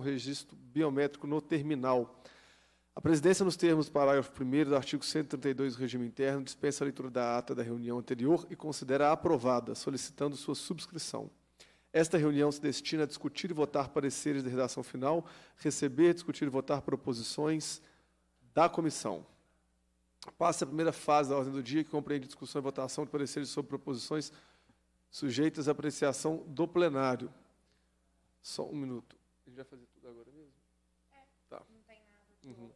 o registro biométrico no terminal. A presidência, nos termos do parágrafo 1 do artigo 132 do Regimento Interno, dispensa a leitura da ata da reunião anterior e considera aprovada, solicitando sua subscrição. Esta reunião se destina a discutir e votar pareceres de redação final, receber, discutir e votar proposições da comissão. Passa a primeira fase da ordem do dia, que compreende discussão e votação de pareceres sobre proposições sujeitas à apreciação do plenário. Só um minuto. A gente vai fazer Uhum.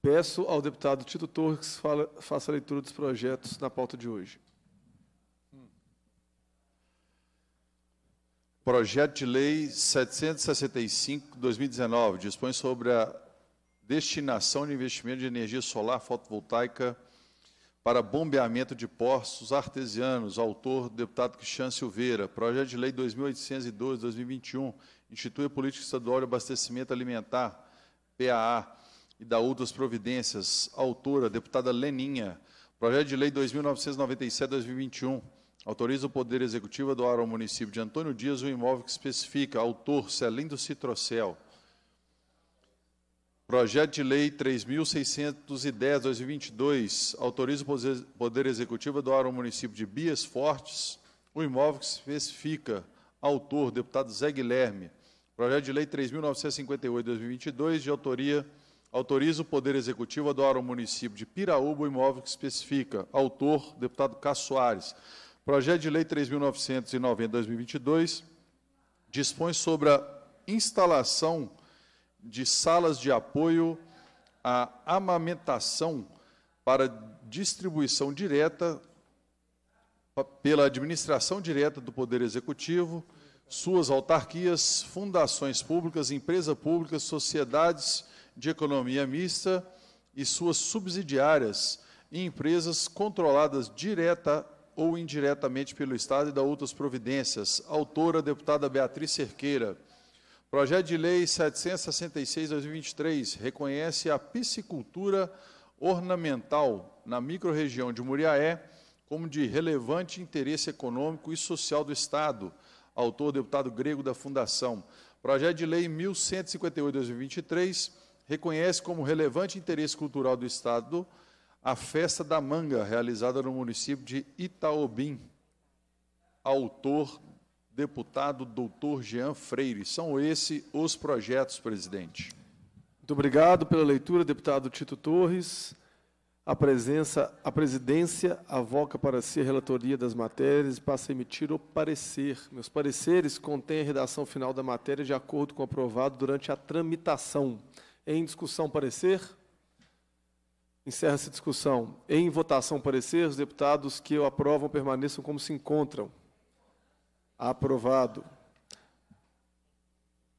Peço ao deputado Tito Torres que faça a leitura dos projetos na pauta de hoje. Projeto de Lei 765-2019 dispõe sobre a destinação de investimento de energia solar fotovoltaica para bombeamento de poços artesianos, autor deputado Cristiano Silveira. Projeto de Lei 2812-2021 institui a política estadual de abastecimento alimentar PAA e da Outras Providências, autora, deputada Leninha. Projeto de Lei 2997-2021 autoriza o Poder Executivo a doar ao município de Antônio Dias o um imóvel que especifica, autor Celindo Citrocel. Projeto de Lei 3.610-2022 autoriza o Poder Executivo a doar ao município de Bias Fortes o um imóvel que especifica, autor, deputado Zé Guilherme. Projeto de Lei 3.958-2022, de autoria, autoriza o Poder Executivo a doar ao município de Piraúba o imóvel que especifica. Autor, deputado Cássio Soares. Projeto de Lei 3.990-2022 dispõe sobre a instalação de salas de apoio à amamentação para distribuição direta pela administração direta do Poder Executivo suas autarquias, fundações públicas, empresa pública, sociedades de economia mista e suas subsidiárias e empresas controladas direta ou indiretamente pelo Estado e da outras providências. Autora, deputada Beatriz Cerqueira. Projeto de Lei 766-2023 reconhece a piscicultura ornamental na microrregião de Muriaé como de relevante interesse econômico e social do Estado, autor deputado grego da Fundação. Projeto de Lei 1158-2023 reconhece como relevante interesse cultural do Estado a Festa da Manga, realizada no município de Itaobim. Autor, deputado doutor Jean Freire. São esses os projetos, presidente. Muito obrigado pela leitura, deputado Tito Torres. A, presença, a presidência avoca para si a relatoria das matérias e passa a emitir o parecer. Meus pareceres contêm a redação final da matéria de acordo com o aprovado durante a tramitação. Em discussão, parecer? Encerra-se a discussão. Em votação, parecer, os deputados que o aprovam permaneçam como se encontram. Aprovado.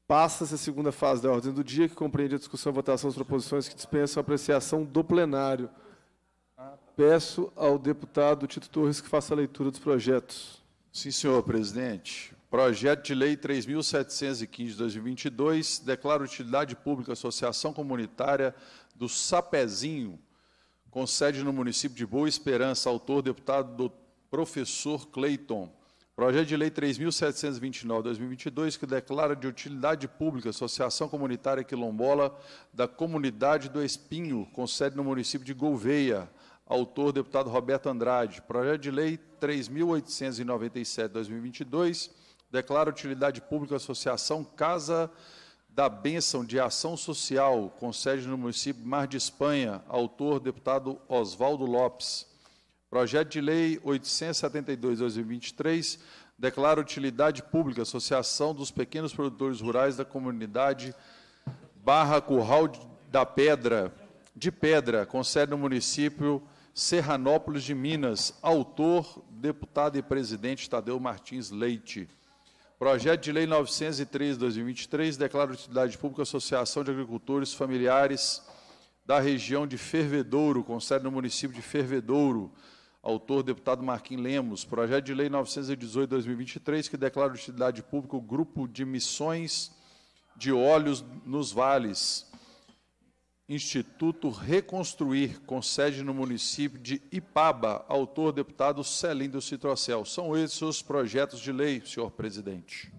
Passa-se a segunda fase da ordem do dia, que compreende a discussão e votação das proposições que dispensam a apreciação do plenário. Peço ao deputado Tito Torres que faça a leitura dos projetos. Sim, senhor presidente. Projeto de Lei 3.715-2022 declara utilidade pública Associação Comunitária do Sapezinho, com sede no município de Boa Esperança, autor deputado do professor Cleiton. Projeto de Lei 3.729-2022, que declara de utilidade pública Associação Comunitária Quilombola da Comunidade do Espinho, com sede no município de Gouveia, Autor, deputado Roberto Andrade. Projeto de Lei 3.897-2022. Declara utilidade pública Associação Casa da Benção de Ação Social, com sede no município Mar de Espanha. Autor, deputado Oswaldo Lopes. Projeto de Lei 872-2023 declara utilidade pública Associação dos Pequenos Produtores Rurais da Comunidade Barra Curral da Pedra, de Pedra, com sede no município Serranópolis de Minas, autor, deputado e presidente Tadeu Martins Leite. Projeto de Lei 903-2023 declara utilidade pública Associação de Agricultores Familiares da região de Fervedouro, com sede no município de Fervedouro. Autor, deputado Marquim Lemos. Projeto de Lei 918-2023, que declara utilidade pública o Grupo de Missões de Óleos nos Vales. Instituto Reconstruir, com sede no município de Ipaba, autor deputado Celindo Citrocel. São esses os projetos de lei, senhor presidente.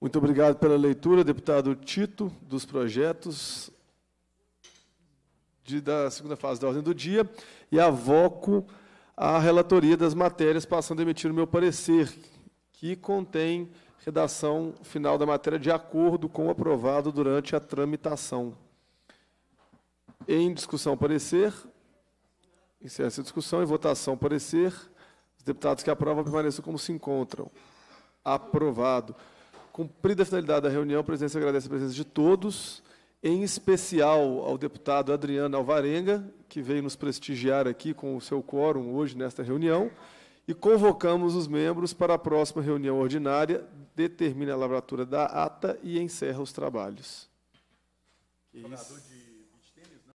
Muito obrigado pela leitura, deputado Tito, dos projetos de, da segunda fase da ordem do dia, e avoco a relatoria das matérias, passando a emitir o meu parecer, que contém redação final da matéria de acordo com o aprovado durante a tramitação. Em discussão, parecer. Encerra essa discussão. Em votação, parecer. Os deputados que aprovam permaneçam como se encontram. Aprovado. Cumprida a finalidade da reunião, a presidência agradece a presença de todos, em especial ao deputado Adriano Alvarenga, que veio nos prestigiar aqui com o seu quórum hoje nesta reunião e convocamos os membros para a próxima reunião ordinária, determina a lavratura da ata e encerra os trabalhos. Isso.